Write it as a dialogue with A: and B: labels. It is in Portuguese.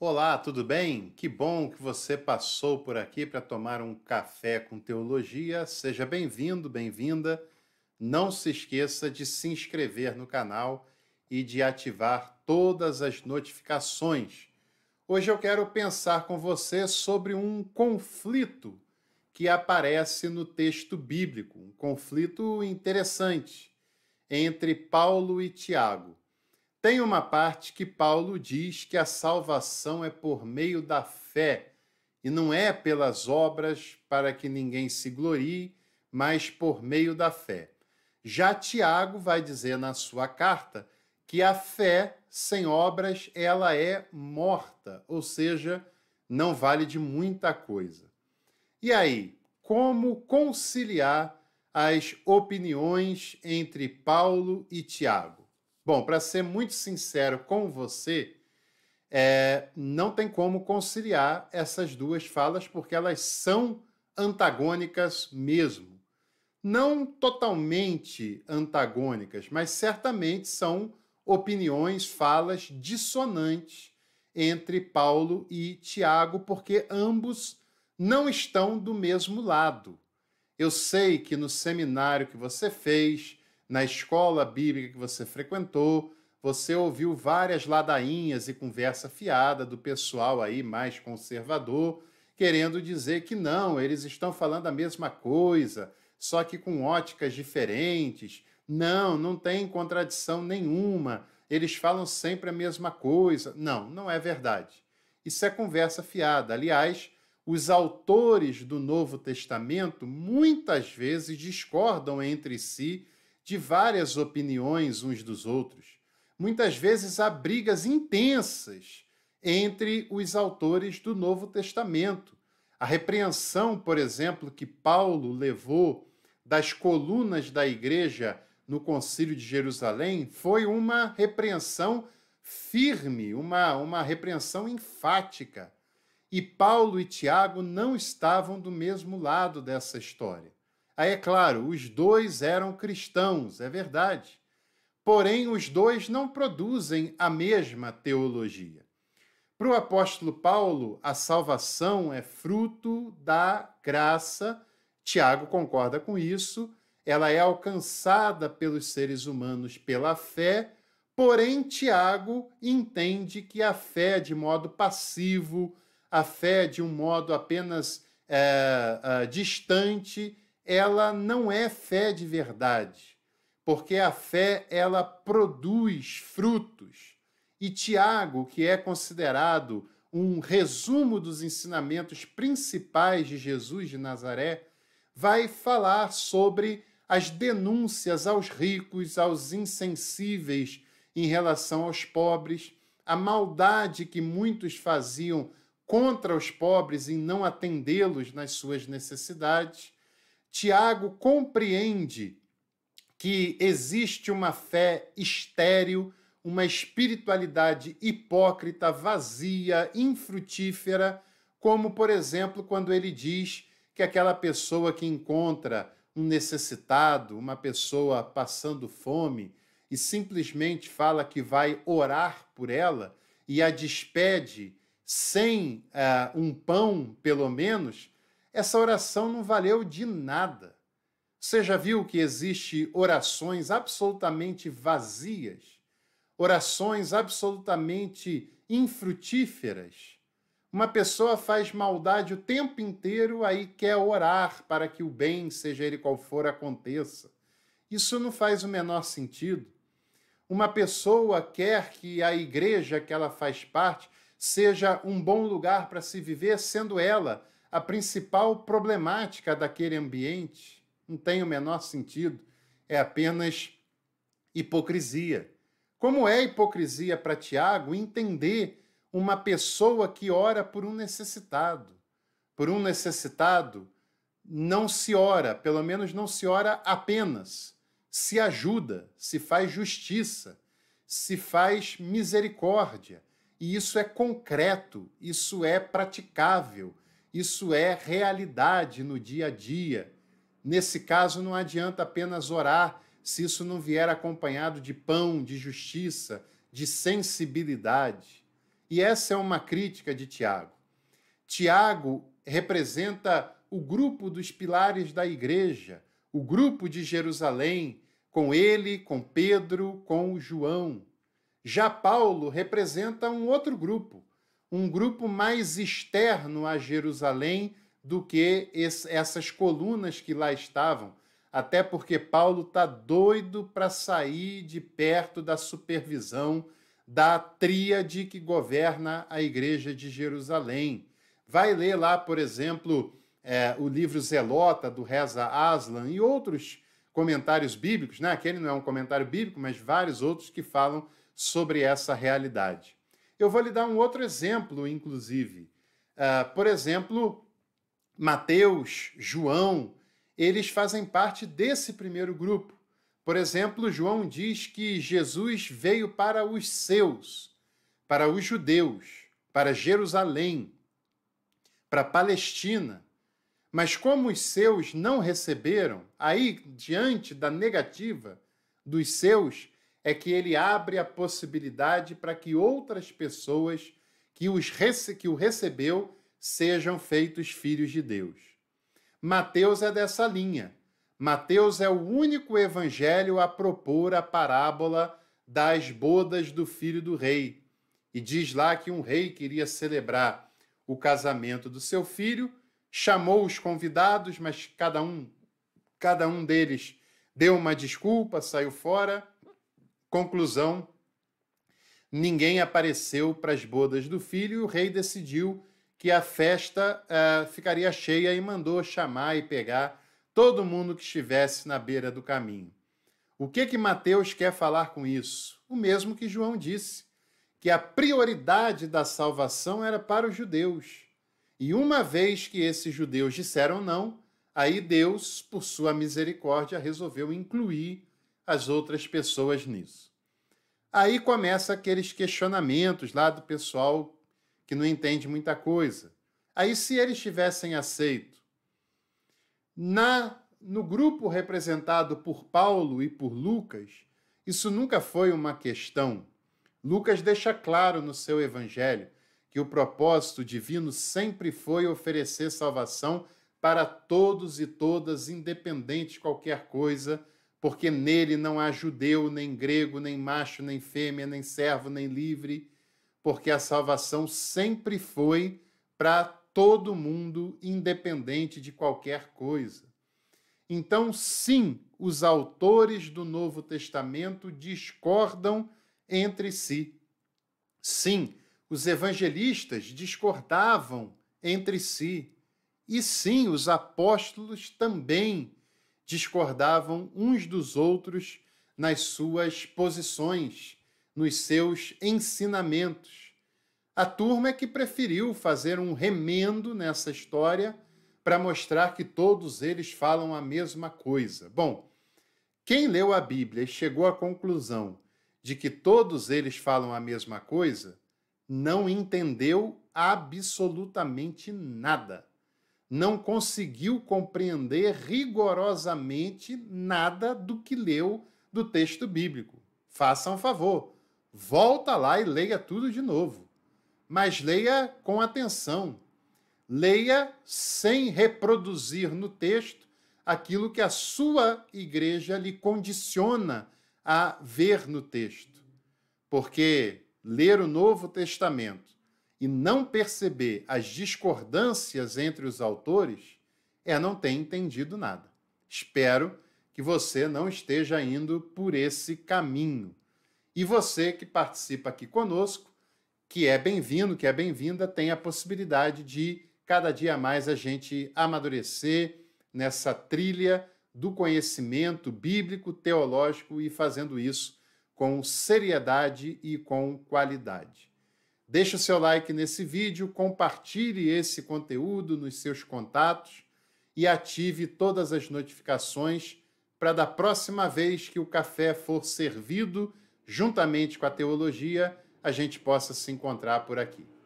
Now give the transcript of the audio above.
A: Olá, tudo bem? Que bom que você passou por aqui para tomar um café com teologia. Seja bem-vindo, bem-vinda. Não se esqueça de se inscrever no canal e de ativar todas as notificações. Hoje eu quero pensar com você sobre um conflito que aparece no texto bíblico, um conflito interessante entre Paulo e Tiago. Tem uma parte que Paulo diz que a salvação é por meio da fé e não é pelas obras para que ninguém se glorie, mas por meio da fé. Já Tiago vai dizer na sua carta que a fé sem obras ela é morta, ou seja, não vale de muita coisa. E aí, como conciliar as opiniões entre Paulo e Tiago? Bom, para ser muito sincero com você, é, não tem como conciliar essas duas falas, porque elas são antagônicas mesmo. Não totalmente antagônicas, mas certamente são opiniões, falas dissonantes entre Paulo e Tiago, porque ambos não estão do mesmo lado. Eu sei que no seminário que você fez, na escola bíblica que você frequentou, você ouviu várias ladainhas e conversa fiada do pessoal aí mais conservador, querendo dizer que não, eles estão falando a mesma coisa, só que com óticas diferentes. Não, não tem contradição nenhuma. Eles falam sempre a mesma coisa. Não, não é verdade. Isso é conversa fiada. Aliás, os autores do Novo Testamento muitas vezes discordam entre si de várias opiniões uns dos outros. Muitas vezes há brigas intensas entre os autores do Novo Testamento. A repreensão, por exemplo, que Paulo levou das colunas da igreja no Concílio de Jerusalém foi uma repreensão firme, uma, uma repreensão enfática. E Paulo e Tiago não estavam do mesmo lado dessa história. Aí é claro, os dois eram cristãos, é verdade. Porém, os dois não produzem a mesma teologia. Para o apóstolo Paulo, a salvação é fruto da graça. Tiago concorda com isso. Ela é alcançada pelos seres humanos pela fé. Porém, Tiago entende que a fé de modo passivo, a fé de um modo apenas é, é, distante, ela não é fé de verdade, porque a fé ela produz frutos. E Tiago, que é considerado um resumo dos ensinamentos principais de Jesus de Nazaré, vai falar sobre as denúncias aos ricos, aos insensíveis em relação aos pobres, a maldade que muitos faziam contra os pobres em não atendê-los nas suas necessidades. Tiago compreende que existe uma fé estéril, uma espiritualidade hipócrita, vazia, infrutífera, como, por exemplo, quando ele diz que aquela pessoa que encontra um necessitado, uma pessoa passando fome, e simplesmente fala que vai orar por ela e a despede sem uh, um pão, pelo menos, essa oração não valeu de nada. Você já viu que existe orações absolutamente vazias, orações absolutamente infrutíferas? Uma pessoa faz maldade o tempo inteiro, aí quer orar para que o bem, seja ele qual for, aconteça. Isso não faz o menor sentido. Uma pessoa quer que a igreja que ela faz parte seja um bom lugar para se viver, sendo ela a principal problemática daquele ambiente não tem o menor sentido, é apenas hipocrisia. Como é hipocrisia para Tiago entender uma pessoa que ora por um necessitado? Por um necessitado não se ora, pelo menos não se ora apenas, se ajuda, se faz justiça, se faz misericórdia. E isso é concreto, isso é praticável isso é realidade no dia a dia. Nesse caso, não adianta apenas orar se isso não vier acompanhado de pão, de justiça, de sensibilidade. E essa é uma crítica de Tiago. Tiago representa o grupo dos pilares da igreja, o grupo de Jerusalém, com ele, com Pedro, com João. Já Paulo representa um outro grupo, um grupo mais externo a Jerusalém do que esse, essas colunas que lá estavam, até porque Paulo está doido para sair de perto da supervisão da tríade que governa a igreja de Jerusalém. Vai ler lá, por exemplo, é, o livro Zelota, do Reza Aslan, e outros comentários bíblicos, né? aquele não é um comentário bíblico, mas vários outros que falam sobre essa realidade. Eu vou lhe dar um outro exemplo, inclusive. Uh, por exemplo, Mateus, João, eles fazem parte desse primeiro grupo. Por exemplo, João diz que Jesus veio para os seus, para os judeus, para Jerusalém, para Palestina. Mas como os seus não receberam, aí diante da negativa dos seus, é que ele abre a possibilidade para que outras pessoas que, os rece que o recebeu sejam feitos filhos de Deus. Mateus é dessa linha. Mateus é o único evangelho a propor a parábola das bodas do filho do rei. E diz lá que um rei queria celebrar o casamento do seu filho, chamou os convidados, mas cada um, cada um deles deu uma desculpa, saiu fora. Conclusão: ninguém apareceu para as bodas do filho e o rei decidiu que a festa uh, ficaria cheia e mandou chamar e pegar todo mundo que estivesse na beira do caminho. O que que Mateus quer falar com isso? O mesmo que João disse, que a prioridade da salvação era para os judeus. E uma vez que esses judeus disseram não, aí Deus, por sua misericórdia, resolveu incluir as outras pessoas nisso. Aí começa aqueles questionamentos lá do pessoal que não entende muita coisa. Aí se eles tivessem aceito na no grupo representado por Paulo e por Lucas, isso nunca foi uma questão. Lucas deixa claro no seu evangelho que o propósito divino sempre foi oferecer salvação para todos e todas, independente de qualquer coisa porque nele não há judeu, nem grego, nem macho, nem fêmea, nem servo, nem livre, porque a salvação sempre foi para todo mundo, independente de qualquer coisa. Então, sim, os autores do Novo Testamento discordam entre si. Sim, os evangelistas discordavam entre si. E sim, os apóstolos também discordavam uns dos outros nas suas posições, nos seus ensinamentos. A turma é que preferiu fazer um remendo nessa história para mostrar que todos eles falam a mesma coisa. Bom, quem leu a Bíblia e chegou à conclusão de que todos eles falam a mesma coisa, não entendeu absolutamente nada não conseguiu compreender rigorosamente nada do que leu do texto bíblico. Faça um favor, volta lá e leia tudo de novo. Mas leia com atenção. Leia sem reproduzir no texto aquilo que a sua igreja lhe condiciona a ver no texto. Porque ler o Novo Testamento e não perceber as discordâncias entre os autores é não ter entendido nada. Espero que você não esteja indo por esse caminho. E você que participa aqui conosco, que é bem-vindo, que é bem-vinda, tem a possibilidade de cada dia mais a gente amadurecer nessa trilha do conhecimento bíblico, teológico e fazendo isso com seriedade e com qualidade. Deixe o seu like nesse vídeo, compartilhe esse conteúdo nos seus contatos e ative todas as notificações para da próxima vez que o café for servido, juntamente com a teologia, a gente possa se encontrar por aqui.